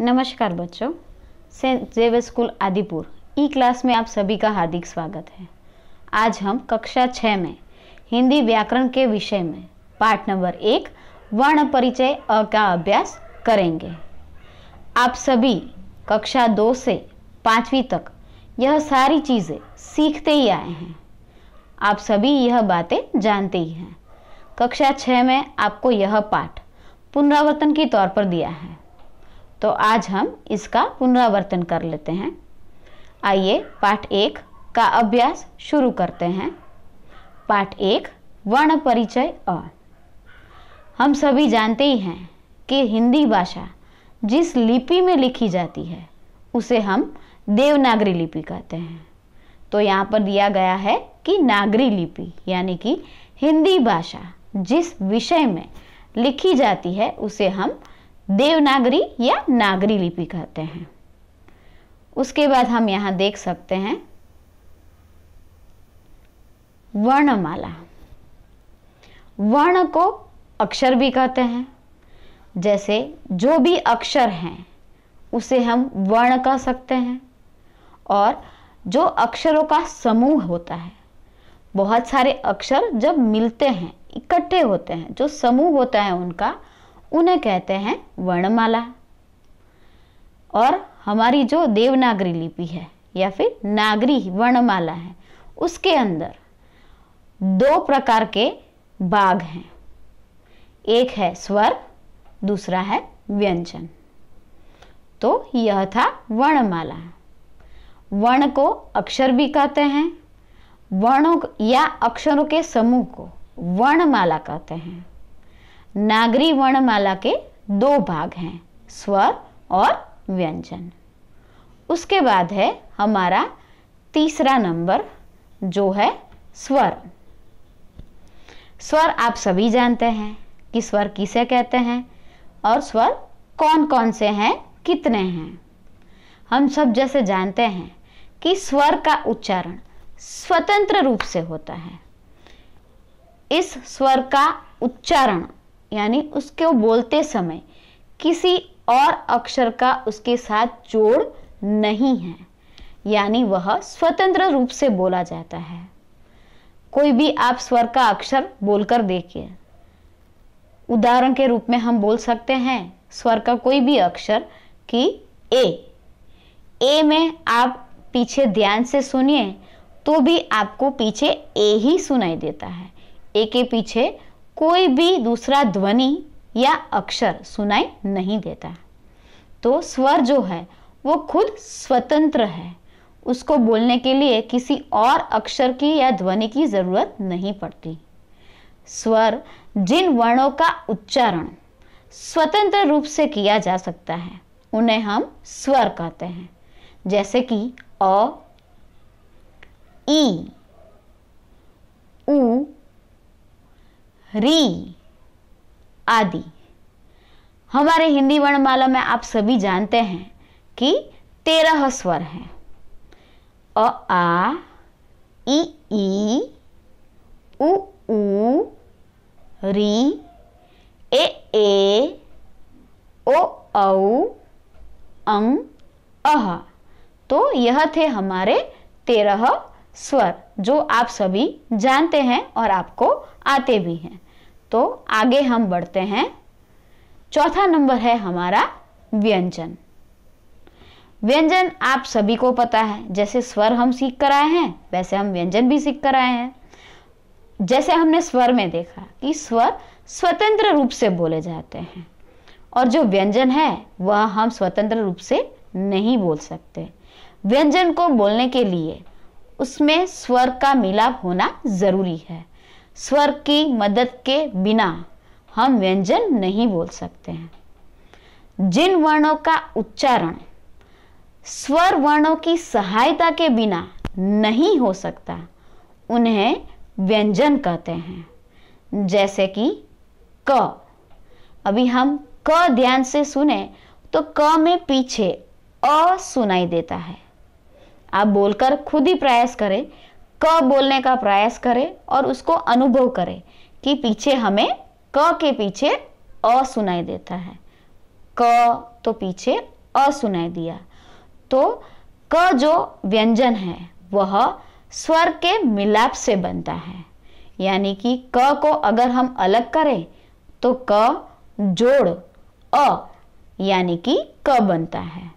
नमस्कार बच्चों saint Xavier school Adipur e class में आप सभी का हार्दिक स्वागत है आज हम कक्षा छः में हिंदी व्याकरण के विषय में पाठ नंबर एक वर्ण परिचय अ का अभ्यास करेंगे आप सभी कक्षा दो से पाँचवीं तक यह सारी चीज़ें सीखते ही आए हैं आप सभी यह बातें जानते ही हैं कक्षा छः में आपको यह पाठ पुनरावर्तन के तौर पर दिया है तो आज हम इसका पुनरावर्तन कर लेते हैं आइए पाठ एक का अभ्यास शुरू करते हैं पाठ एक वर्ण परिचय अ हम सभी जानते ही हैं कि हिंदी भाषा जिस लिपि में लिखी जाती है उसे हम देवनागरी लिपि कहते हैं तो यहाँ पर दिया गया है कि नागरी लिपि यानी कि हिंदी भाषा जिस विषय में लिखी जाती है उसे हम देवनागरी या नागरी लिपि कहते हैं उसके बाद हम यहां देख सकते हैं वर्णमाला वर्ण को अक्षर भी कहते हैं जैसे जो भी अक्षर हैं उसे हम वर्ण कह सकते हैं और जो अक्षरों का समूह होता है बहुत सारे अक्षर जब मिलते हैं इकट्ठे होते हैं जो समूह होता है उनका उन्हें कहते हैं वर्णमाला और हमारी जो देवनागरी लिपि है या फिर नागरी वर्णमाला है उसके अंदर दो प्रकार के भाग हैं एक है स्वर दूसरा है व्यंजन तो यह था वर्णमाला वर्ण को अक्षर भी कहते हैं वर्णों या अक्षरों के समूह को वर्णमाला कहते हैं नागरी वर्णमाला के दो भाग हैं स्वर और व्यंजन उसके बाद है हमारा तीसरा नंबर जो है स्वर स्वर आप सभी जानते हैं कि स्वर किसे कहते हैं और स्वर कौन कौन से हैं कितने हैं हम सब जैसे जानते हैं कि स्वर का उच्चारण स्वतंत्र रूप से होता है इस स्वर का उच्चारण यानी उसको बोलते समय किसी और अक्षर का उसके साथ जोड़ नहीं है यानी वह स्वतंत्र रूप से बोला जाता है कोई भी आप स्वर का अक्षर बोलकर देखिए उदाहरण के रूप में हम बोल सकते हैं स्वर का कोई भी अक्षर कि ए ए में आप पीछे ध्यान से सुनिए तो भी आपको पीछे ए ही सुनाई देता है ए के पीछे कोई भी दूसरा ध्वनि या अक्षर सुनाई नहीं देता तो स्वर जो है वो खुद स्वतंत्र है उसको बोलने के लिए किसी और अक्षर की या ध्वनि की ज़रूरत नहीं पड़ती स्वर जिन वर्णों का उच्चारण स्वतंत्र रूप से किया जा सकता है उन्हें हम स्वर कहते हैं जैसे कि अ ई उ री आदि हमारे हिंदी वर्णमाला में आप सभी जानते हैं कि तेरह स्वर हैं अ आ ई ई उ ऊ री ए ए ओ औ अंग अह तो यह थे हमारे तेरह स्वर जो आप सभी जानते हैं और आपको आते भी हैं तो आगे हम बढ़ते हैं चौथा नंबर है हमारा व्यंजन व्यंजन आप सभी को पता है जैसे स्वर हम सीख कर आए हैं वैसे हम व्यंजन भी सीख कर आए हैं जैसे हमने स्वर में देखा कि स्वर स्वतंत्र रूप से बोले जाते हैं और जो व्यंजन है वह हम स्वतंत्र रूप से नहीं बोल सकते व्यंजन को बोलने के लिए उसमें स्वर का मिलाप होना ज़रूरी है स्वर की मदद के बिना हम व्यंजन नहीं बोल सकते हैं जिन वर्णों का उच्चारण स्वर वर्णों की सहायता के बिना नहीं हो सकता उन्हें व्यंजन कहते हैं जैसे कि क अभी हम क ध्यान से सुने तो क में पीछे अ सुनाई देता है आप बोलकर खुद ही प्रयास करें क बोलने का प्रयास करें और उसको अनुभव करें कि पीछे हमें क के पीछे अ सुनाई देता है क तो पीछे अ सुनाई दिया तो क जो व्यंजन है वह स्वर के मिलाप से बनता है यानी कि क को अगर हम अलग करें तो क जोड़ अ यानी कि क बनता है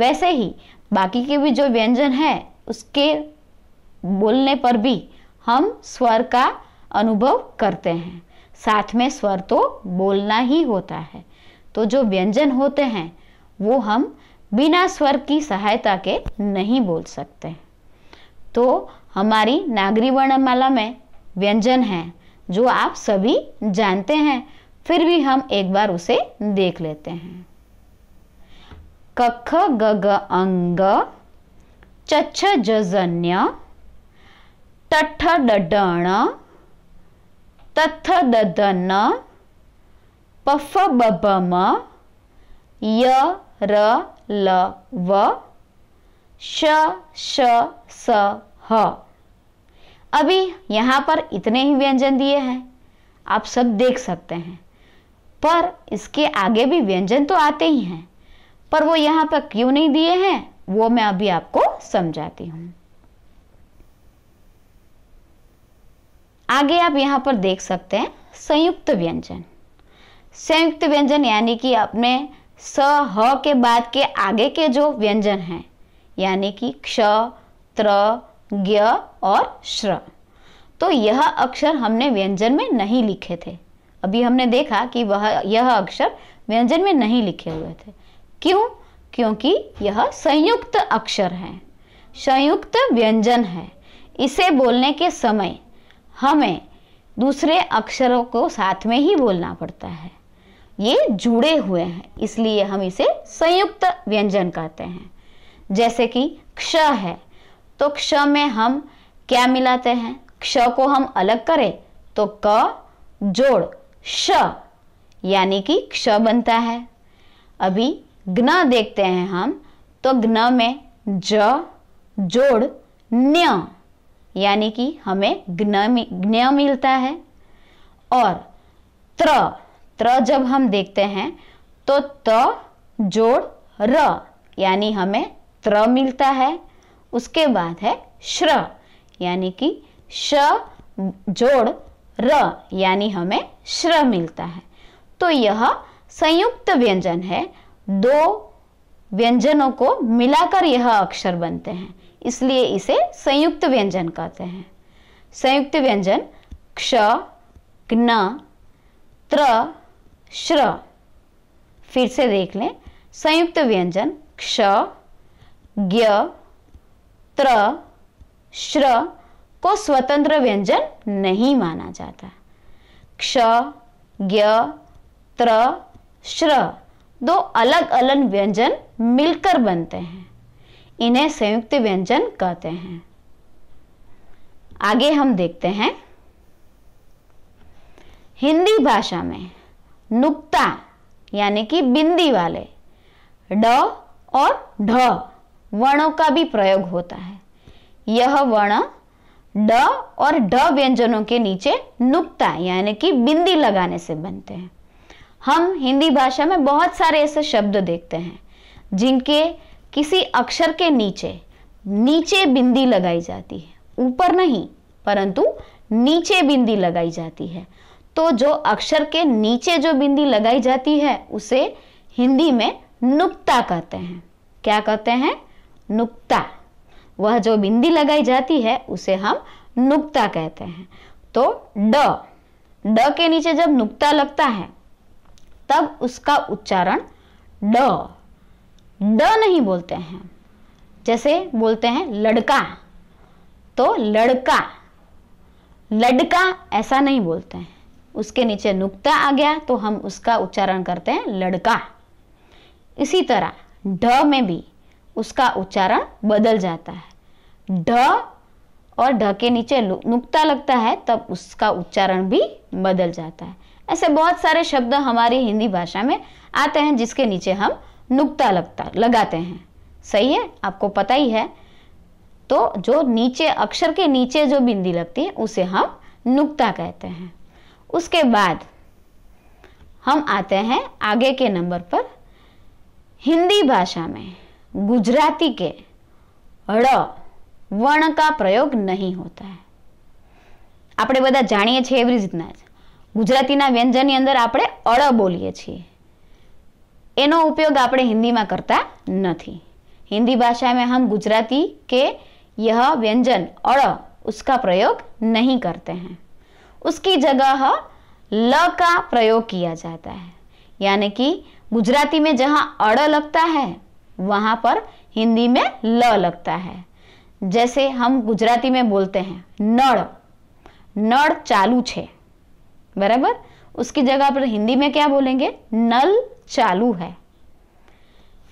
वैसे ही बाकी के भी जो व्यंजन है उसके बोलने पर भी हम स्वर का अनुभव करते हैं साथ में स्वर तो बोलना ही होता है तो जो व्यंजन होते हैं वो हम बिना स्वर की सहायता के नहीं बोल सकते तो हमारी नागरी वर्णमाला में व्यंजन है जो आप सभी जानते हैं फिर भी हम एक बार उसे देख लेते हैं कख गग अंग चछ जजन्य टठ डडण तथ ददन पफ बबम य र ल व श श स ह अभी यहाँ पर इतने ही व्यंजन दिए हैं आप सब देख सकते हैं पर इसके आगे भी व्यंजन तो आते ही हैं पर वो यहाँ पर क्यों नहीं दिए हैं वो मैं अभी आपको समझाती हूँ आगे आप यहाँ पर देख सकते हैं संयुक्त व्यंजन संयुक्त व्यंजन यानी कि आपने स ह के बाद के आगे के जो व्यंजन हैं यानी कि क्ष त्र ज्ञ और श्र तो यह अक्षर हमने व्यंजन में नहीं लिखे थे अभी हमने देखा कि वह यह अक्षर व्यंजन में नहीं लिखे हुए थे क्यों क्योंकि यह संयुक्त अक्षर है संयुक्त व्यंजन है इसे बोलने के समय हमें दूसरे अक्षरों को साथ में ही बोलना पड़ता है ये जुड़े हुए हैं इसलिए हम इसे संयुक्त व्यंजन कहते हैं जैसे कि क्ष है तो क्ष में हम क्या मिलाते हैं क्ष को हम अलग करें तो क जोड़ श यानी कि क्ष बनता है अभी ग्न देखते हैं हम तो ग्न में ज जोड़ न्य यानी कि हमें ज्ञ मिलता है और त्र त्र जब हम देखते हैं तो त जोड़ र यानी हमें त्र मिलता है उसके बाद है श्र यानी कि श जोड़ र यानी हमें श्र मिलता है तो यह संयुक्त व्यंजन है दो व्यंजनों को मिलाकर यह अक्षर बनते हैं इसलिए इसे संयुक्त व्यंजन कहते हैं संयुक्त व्यंजन क्ष ज्ञ त्र श्र फिर से देख लें संयुक्त व्यंजन क्ष ज्ञ त्र श्र को स्वतंत्र व्यंजन नहीं माना जाता क्ष ज्ञ त्र श्र दो अलग अलग व्यंजन मिलकर बनते हैं इन्हें संयुक्त व्यंजन कहते हैं आगे हम देखते हैं हिंदी भाषा में नुक्ता यानी कि बिंदी वाले ड और ढ वर्णों का भी प्रयोग होता है यह वर्ण ड और ढ व्यंजनों के नीचे नुक्ता यानी कि बिंदी लगाने से बनते हैं हम हिंदी भाषा में बहुत सारे ऐसे शब्द देखते हैं जिनके किसी अक्षर के नीचे नीचे बिंदी लगाई जाती है ऊपर नहीं परंतु नीचे बिंदी लगाई जाती है तो जो अक्षर के नीचे जो बिंदी लगाई जाती है उसे हिंदी में नुक्ता कहते हैं क्या कहते हैं नुक्ता वह जो बिंदी लगाई जाती है उसे हम नुक्ता कहते हैं तो ड ड के नीचे जब नुक्ता लगता है तब उसका उच्चारण ड ड नहीं बोलते हैं जैसे बोलते हैं लड़का तो लड़का लड़का ऐसा नहीं बोलते हैं उसके नीचे नुक्ता आ गया तो हम उसका उच्चारण करते हैं लड़का इसी तरह ढ में भी उसका उच्चारण बदल जाता है ढ और ढ के नीचे नुक्ता लगता है तब उसका उच्चारण भी बदल जाता है ऐसे बहुत सारे शब्द हमारी हिंदी भाषा में आते हैं जिसके नीचे हम नुक्ता लगता लगाते हैं सही है आपको पता ही है तो जो नीचे अक्षर के नीचे जो बिंदी लगती है उसे हम नुक्ता कहते हैं उसके बाद हम आते हैं आगे के नंबर पर हिंदी भाषा में गुजराती के ड वर्ण का प्रयोग नहीं होता है બધા बदा जाए એવી રીતના જ ગુજરાતીના વ્યંજનની અંદર આપણે અળ उपयोग अपने આપણે में करता नहीं हिंदी भाषा में हम गुजराती के यह व्यंजन अड़ उसका प्रयोग नहीं करते हैं उसकी जगह ल का प्रयोग किया जाता है यानी कि गुजराती में जहाँ अड़ लगता है वहाँ पर हिंदी में ल लगता है जैसे हम गुजराती में बोलते हैं नड़ नड़ चालू छे बराबर उसकी जगह पर हिंदी में क्या बोलेंगे नल चालू है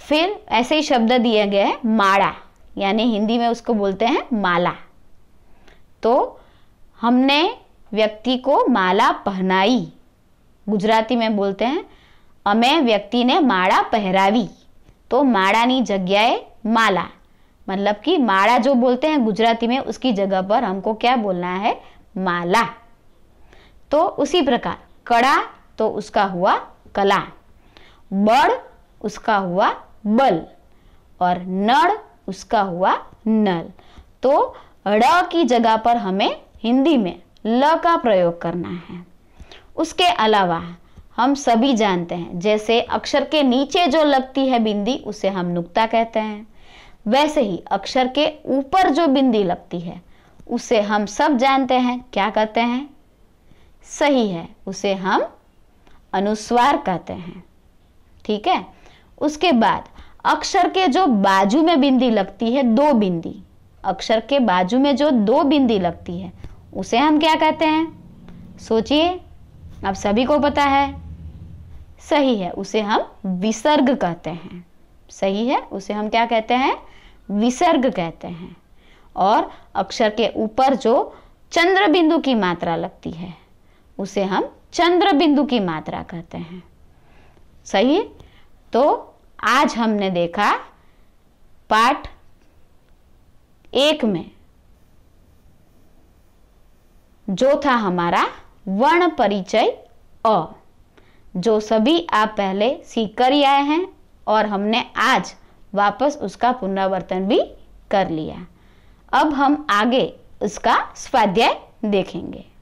फिर ऐसे ही शब्द दिया गया है माड़ा यानी हिंदी में उसको बोलते हैं माला तो हमने व्यक्ति को माला पहनाई गुजराती बोलते हैं अमे व्यक्ति ने माड़ा पहरावी तो माड़ा नी जगह माला मतलब कि माड़ा जो बोलते हैं गुजराती में उसकी जगह पर हमको क्या बोलना है माला तो उसी प्रकार कड़ा तो उसका हुआ कला बड़ उसका हुआ बल और नर उसका हुआ नल तो ड़ की जगह पर हमें हिंदी में ल का प्रयोग करना है उसके अलावा हम सभी जानते हैं जैसे अक्षर के नीचे जो लगती है बिंदी उसे हम नुक्ता कहते हैं वैसे ही अक्षर के ऊपर जो बिंदी लगती है उसे हम सब जानते हैं क्या कहते हैं सही है उसे हम अनुस्वार कहते हैं ठीक है उसके बाद अक्षर के जो बाजू में बिंदी लगती है दो बिंदी अक्षर के बाजू में जो दो बिंदी लगती है उसे हम क्या कहते हैं सोचिए आप सभी को पता है सही है उसे हम विसर्ग कहते हैं सही है उसे हम क्या कहते हैं विसर्ग कहते हैं और अक्षर के ऊपर जो चंद्र बिंदु की मात्रा लगती है उसे हम चंद्र बिंदु की मात्रा कहते हैं सही तो आज हमने देखा पाठ एक में जो था हमारा वर्ण परिचय अ जो सभी आप पहले सीख कर ही आए हैं और हमने आज वापस उसका पुनरावर्तन भी कर लिया अब हम आगे उसका स्वाध्याय देखेंगे